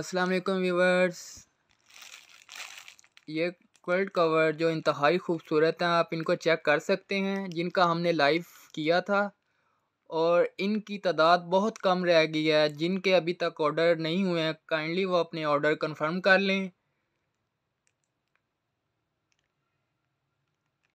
अस्सलाम वालेकुम व्यूवर्स ये क्वर्ल्ड कवर जो इंतहाई खूबसूरत हैं आप इनको चेक कर सकते हैं जिनका हमने लाइव किया था और इनकी तादाद बहुत कम रह गई है जिनके अभी तक ऑर्डर नहीं हुए हैं काइंडली वो अपने ऑर्डर कंफर्म कर लें